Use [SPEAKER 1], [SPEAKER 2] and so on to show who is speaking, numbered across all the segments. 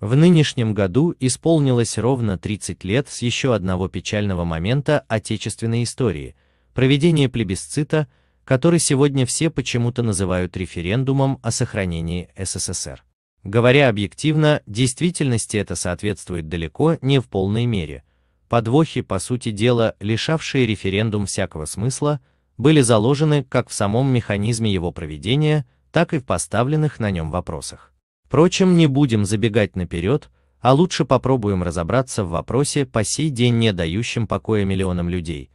[SPEAKER 1] В нынешнем году исполнилось ровно 30 лет с еще одного печального момента отечественной истории – проведения плебисцита, который сегодня все почему-то называют референдумом о сохранении СССР. Говоря объективно, действительности это соответствует далеко не в полной мере. Подвохи, по сути дела, лишавшие референдум всякого смысла, были заложены как в самом механизме его проведения, так и в поставленных на нем вопросах. Впрочем, не будем забегать наперед, а лучше попробуем разобраться в вопросе, по сей день не дающем покоя миллионам людей.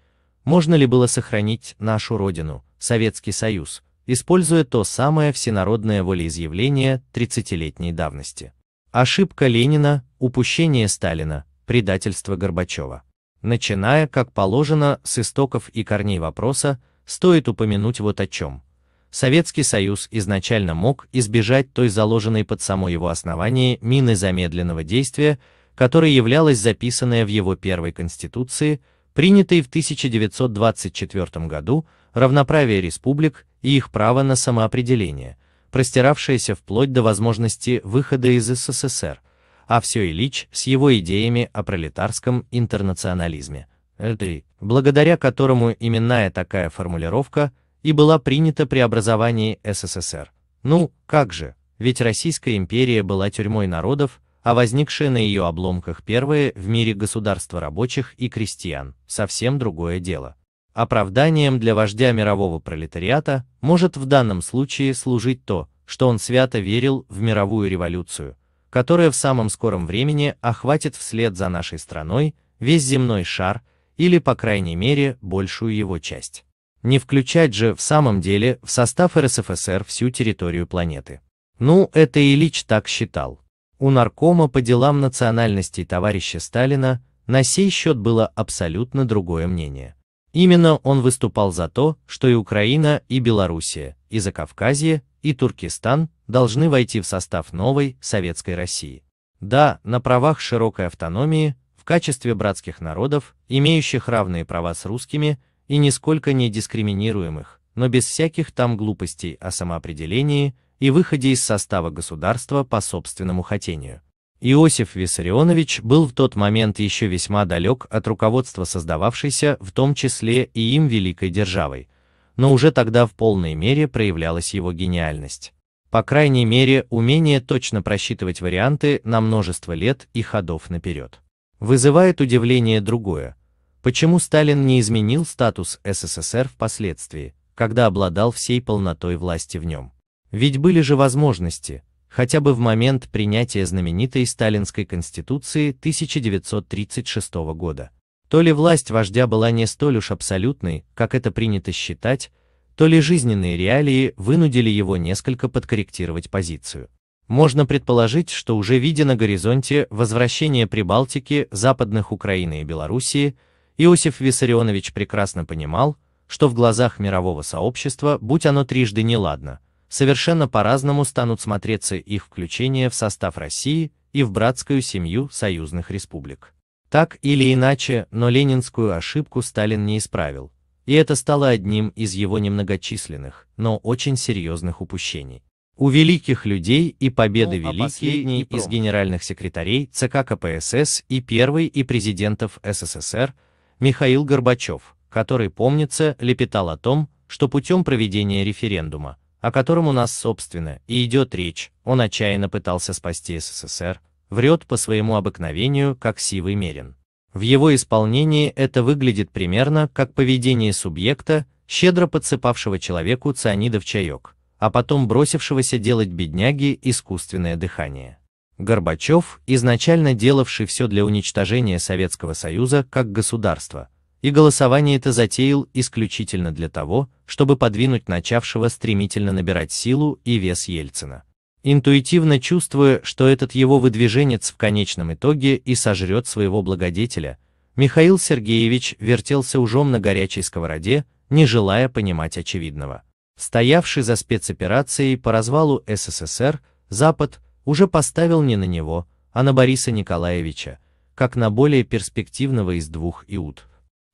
[SPEAKER 1] Можно ли было сохранить нашу родину, Советский Союз, используя то самое всенародное волеизъявление 30-летней давности? Ошибка Ленина, упущение Сталина, предательство Горбачева. Начиная, как положено, с истоков и корней вопроса, стоит упомянуть вот о чем. Советский Союз изначально мог избежать той заложенной под само его основание мины замедленного действия, которая являлась записанная в его первой конституции, принятой в 1924 году равноправие республик и их право на самоопределение, простиравшееся вплоть до возможности выхода из СССР, а все Ильич с его идеями о пролетарском интернационализме, э, благодаря которому именная такая формулировка и была принята при образовании СССР. Ну, как же, ведь Российская империя была тюрьмой народов, а возникшее на ее обломках первое в мире государство рабочих и крестьян – совсем другое дело. Оправданием для вождя мирового пролетариата может в данном случае служить то, что он свято верил в мировую революцию, которая в самом скором времени охватит вслед за нашей страной весь земной шар или, по крайней мере, большую его часть. Не включать же в самом деле в состав РСФСР всю территорию планеты. Ну, это Ильич так считал. У наркома по делам национальностей товарища Сталина на сей счет было абсолютно другое мнение. Именно он выступал за то, что и Украина, и Белоруссия, и Закавказье, и Туркестан должны войти в состав новой советской России. Да, на правах широкой автономии, в качестве братских народов, имеющих равные права с русскими, и нисколько не дискриминируемых, но без всяких там глупостей о самоопределении и выходе из состава государства по собственному хотению. Иосиф Виссарионович был в тот момент еще весьма далек от руководства создававшейся, в том числе и им великой державой, но уже тогда в полной мере проявлялась его гениальность. По крайней мере, умение точно просчитывать варианты на множество лет и ходов наперед. Вызывает удивление другое – Почему Сталин не изменил статус СССР впоследствии, когда обладал всей полнотой власти в нем? Ведь были же возможности, хотя бы в момент принятия знаменитой сталинской конституции 1936 года. То ли власть вождя была не столь уж абсолютной, как это принято считать, то ли жизненные реалии вынудили его несколько подкорректировать позицию. Можно предположить, что уже видя на горизонте возвращение Прибалтики, Западных Украины и Белоруссии, Иосиф Виссарионович прекрасно понимал, что в глазах мирового сообщества, будь оно трижды неладно, совершенно по-разному станут смотреться их включение в состав России и в братскую семью союзных республик. Так или иначе, но ленинскую ошибку Сталин не исправил, и это стало одним из его немногочисленных, но очень серьезных упущений. У великих людей и победы ну, а из генеральных секретарей ЦК КПСС и первый и президентов СССР – Михаил Горбачев, который, помнится, лепетал о том, что путем проведения референдума, о котором у нас, собственно, и идет речь, он отчаянно пытался спасти СССР, врет по своему обыкновению, как сивый мерин. В его исполнении это выглядит примерно как поведение субъекта, щедро подсыпавшего человеку цианида в чаек, а потом бросившегося делать бедняги искусственное дыхание. Горбачев, изначально делавший все для уничтожения Советского Союза как государства, и голосование это затеял исключительно для того, чтобы подвинуть начавшего стремительно набирать силу и вес Ельцина. Интуитивно чувствуя, что этот его выдвиженец в конечном итоге и сожрет своего благодетеля, Михаил Сергеевич вертелся ужом на горячей сковороде, не желая понимать очевидного. Стоявший за спецоперацией по развалу СССР, Запад – уже поставил не на него, а на Бориса Николаевича, как на более перспективного из двух иуд.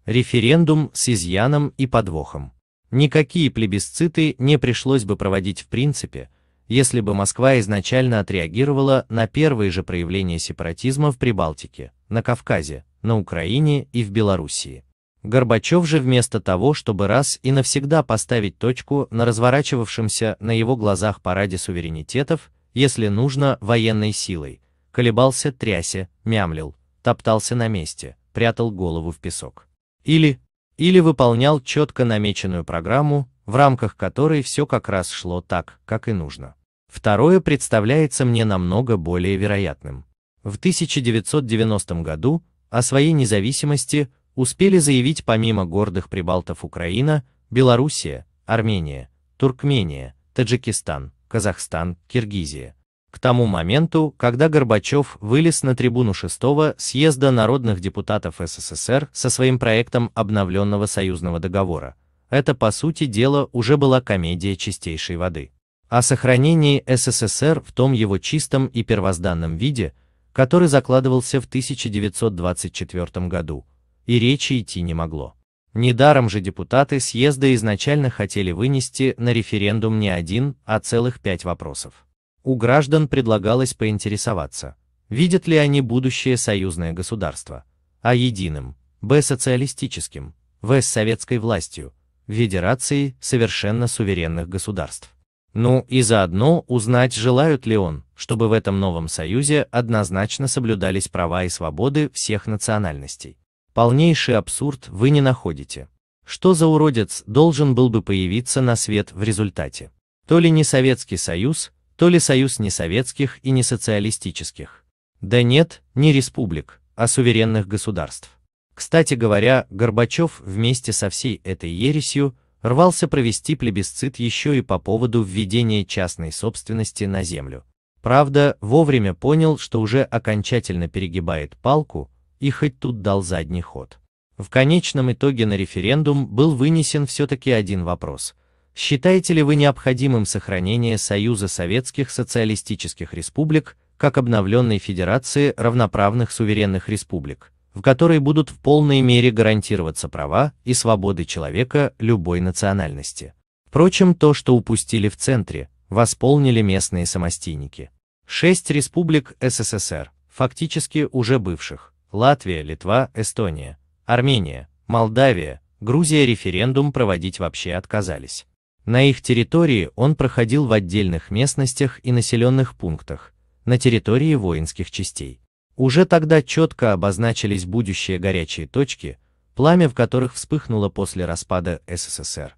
[SPEAKER 1] Референдум с изъяном и подвохом. Никакие плебисциты не пришлось бы проводить в принципе, если бы Москва изначально отреагировала на первые же проявления сепаратизма в Прибалтике, на Кавказе, на Украине и в Белоруссии. Горбачев же вместо того, чтобы раз и навсегда поставить точку на разворачивавшемся на его глазах параде суверенитетов, если нужно, военной силой, колебался, тряся, мямлил, топтался на месте, прятал голову в песок. Или, или выполнял четко намеченную программу, в рамках которой все как раз шло так, как и нужно. Второе представляется мне намного более вероятным. В 1990 году о своей независимости успели заявить помимо гордых прибалтов Украина, Белоруссия, Армения, Туркмения, Таджикистан, Казахстан, Киргизия. К тому моменту, когда Горбачев вылез на трибуну 6 съезда народных депутатов СССР со своим проектом обновленного союзного договора, это по сути дела уже была комедия чистейшей воды. О сохранении СССР в том его чистом и первозданном виде, который закладывался в 1924 году, и речи идти не могло. Недаром же депутаты съезда изначально хотели вынести на референдум не один, а целых пять вопросов. У граждан предлагалось поинтересоваться, видят ли они будущее союзное государство, а единым, б социалистическим, в с советской властью, федерацией совершенно суверенных государств. Ну и заодно узнать, желают ли он, чтобы в этом новом союзе однозначно соблюдались права и свободы всех национальностей. Полнейший абсурд вы не находите. Что за уродец должен был бы появиться на свет в результате? То ли не Советский Союз, то ли союз не советских и не социалистических. Да нет, не республик, а суверенных государств. Кстати говоря, Горбачев вместе со всей этой ересью рвался провести плебисцит еще и по поводу введения частной собственности на землю. Правда, вовремя понял, что уже окончательно перегибает палку, и хоть тут дал задний ход. В конечном итоге на референдум был вынесен все-таки один вопрос. Считаете ли вы необходимым сохранение Союза Советских Социалистических Республик как обновленной Федерации равноправных суверенных республик, в которой будут в полной мере гарантироваться права и свободы человека любой национальности? Впрочем, то, что упустили в центре, восполнили местные самостийники. Шесть республик СССР, фактически уже бывших, Латвия, Литва, Эстония, Армения, Молдавия, Грузия референдум проводить вообще отказались. На их территории он проходил в отдельных местностях и населенных пунктах, на территории воинских частей. Уже тогда четко обозначились будущие горячие точки, пламя в которых вспыхнуло после распада СССР.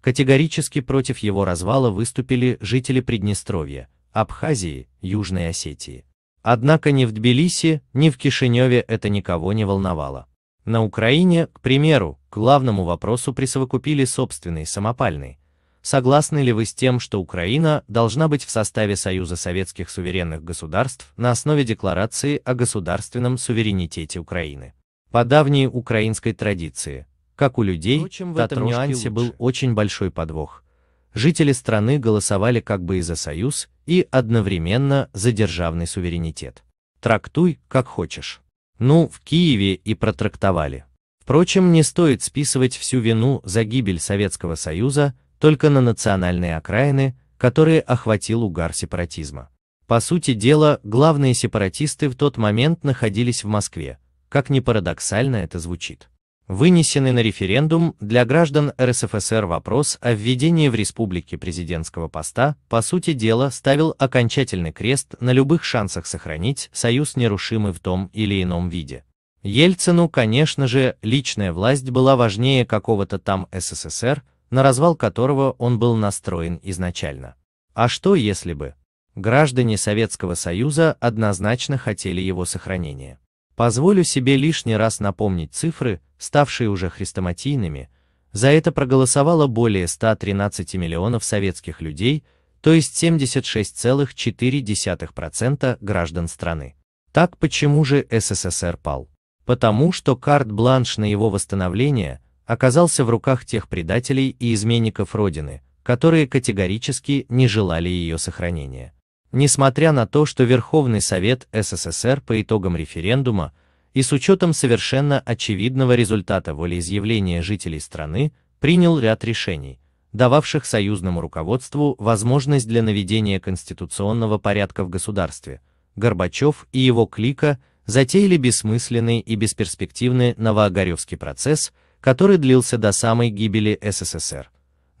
[SPEAKER 1] Категорически против его развала выступили жители Приднестровья, Абхазии, Южной Осетии. Однако ни в Тбилиси, ни в Кишиневе это никого не волновало. На Украине, к примеру, к главному вопросу присовокупили собственный самопальный. Согласны ли вы с тем, что Украина должна быть в составе Союза советских суверенных государств на основе Декларации о государственном суверенитете Украины? По давней украинской традиции, как у людей, Впрочем, в этом нюансе лучше. был очень большой подвох – жители страны голосовали как бы и за союз, и одновременно за державный суверенитет. Трактуй, как хочешь. Ну, в Киеве и протрактовали. Впрочем, не стоит списывать всю вину за гибель Советского Союза только на национальные окраины, которые охватил угар сепаратизма. По сути дела, главные сепаратисты в тот момент находились в Москве, как ни парадоксально это звучит. Вынесенный на референдум для граждан РСФСР вопрос о введении в республике президентского поста, по сути дела, ставил окончательный крест на любых шансах сохранить союз нерушимый в том или ином виде. Ельцину, конечно же, личная власть была важнее какого-то там СССР, на развал которого он был настроен изначально. А что если бы? Граждане Советского Союза однозначно хотели его сохранения. Позволю себе лишний раз напомнить цифры, ставшие уже хрестоматийными, за это проголосовало более 113 миллионов советских людей, то есть 76,4% граждан страны. Так почему же СССР пал? Потому что карт-бланш на его восстановление оказался в руках тех предателей и изменников Родины, которые категорически не желали ее сохранения. Несмотря на то, что Верховный Совет СССР по итогам референдума и с учетом совершенно очевидного результата волеизъявления жителей страны, принял ряд решений, дававших союзному руководству возможность для наведения конституционного порядка в государстве. Горбачев и его клика затеяли бессмысленный и бесперспективный новоогаревский процесс, который длился до самой гибели СССР.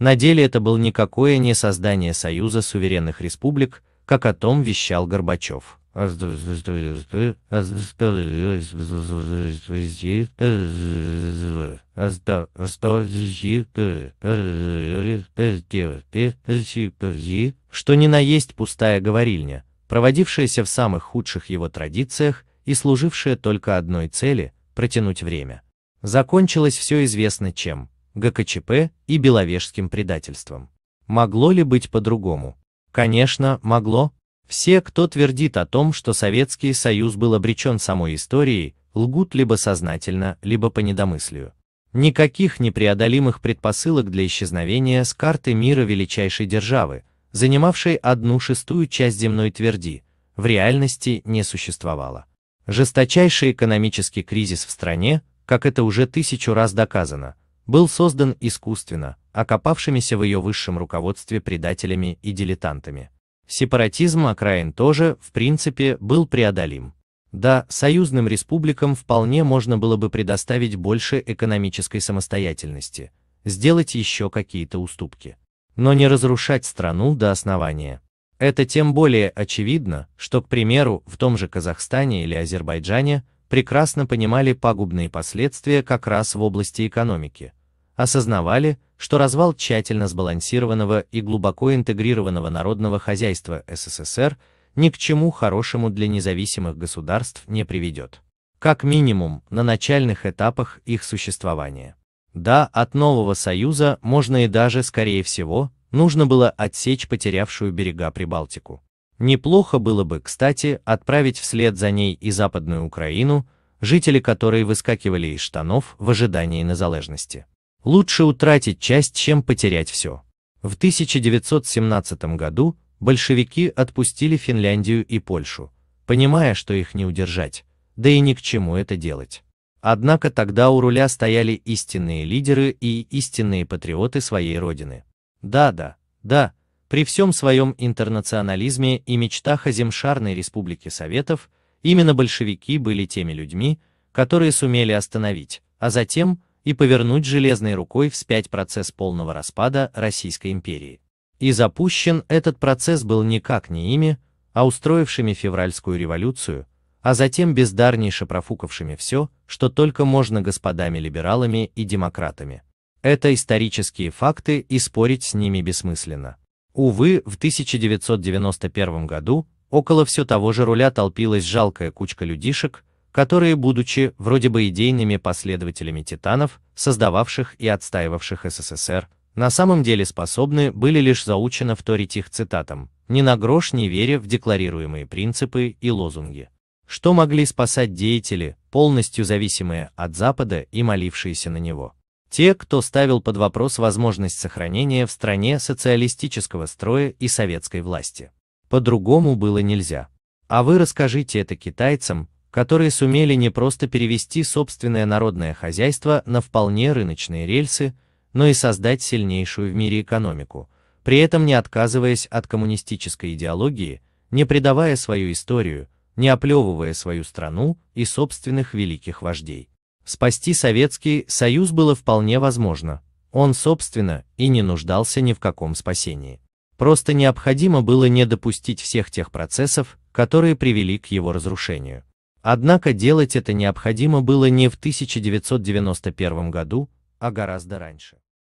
[SPEAKER 1] На деле это был никакое не создание Союза суверенных республик, как о том вещал Горбачев что не наесть пустая говорильня, проводившаяся в самых худших его традициях и служившая только одной цели – протянуть время. Закончилось все известно чем – ГКЧП и беловежским предательством. Могло ли быть по-другому? Конечно, могло, все, кто твердит о том, что Советский Союз был обречен самой историей, лгут либо сознательно, либо по недомыслию. Никаких непреодолимых предпосылок для исчезновения с карты мира величайшей державы, занимавшей одну шестую часть земной тверди, в реальности не существовало. Жесточайший экономический кризис в стране, как это уже тысячу раз доказано, был создан искусственно, окопавшимися в ее высшем руководстве предателями и дилетантами. Сепаратизм окраин тоже, в принципе, был преодолим. Да, союзным республикам вполне можно было бы предоставить больше экономической самостоятельности, сделать еще какие-то уступки. Но не разрушать страну до основания. Это тем более очевидно, что, к примеру, в том же Казахстане или Азербайджане прекрасно понимали пагубные последствия как раз в области экономики, осознавали, что развал тщательно сбалансированного и глубоко интегрированного народного хозяйства СССР ни к чему хорошему для независимых государств не приведет. Как минимум, на начальных этапах их существования. Да, от нового союза можно и даже, скорее всего, нужно было отсечь потерявшую берега Прибалтику. Неплохо было бы, кстати, отправить вслед за ней и Западную Украину, жители которой выскакивали из штанов в ожидании незалежности. Лучше утратить часть, чем потерять все. В 1917 году большевики отпустили Финляндию и Польшу, понимая, что их не удержать, да и ни к чему это делать. Однако тогда у руля стояли истинные лидеры и истинные патриоты своей родины. Да-да, да, при всем своем интернационализме и мечтах о земшарной республике Советов, именно большевики были теми людьми, которые сумели остановить, а затем, и повернуть железной рукой вспять процесс полного распада Российской империи. И запущен этот процесс был никак не ими, а устроившими февральскую революцию, а затем бездарнейше профукавшими все, что только можно господами-либералами и демократами. Это исторические факты и спорить с ними бессмысленно. Увы, в 1991 году около все того же руля толпилась жалкая кучка людишек, которые, будучи вроде бы идейными последователями титанов, создававших и отстаивавших СССР, на самом деле способны были лишь заучено вторить их цитатам, ни на грош не веря в декларируемые принципы и лозунги. Что могли спасать деятели, полностью зависимые от Запада и молившиеся на него? Те, кто ставил под вопрос возможность сохранения в стране социалистического строя и советской власти. По-другому было нельзя. А вы расскажите это китайцам, которые сумели не просто перевести собственное народное хозяйство на вполне рыночные рельсы, но и создать сильнейшую в мире экономику, при этом не отказываясь от коммунистической идеологии, не предавая свою историю, не оплевывая свою страну и собственных великих вождей. Спасти Советский Союз было вполне возможно, он, собственно, и не нуждался ни в каком спасении. Просто необходимо было не допустить всех тех процессов, которые привели к его разрушению. Однако делать это необходимо было не в 1991 году, а гораздо раньше.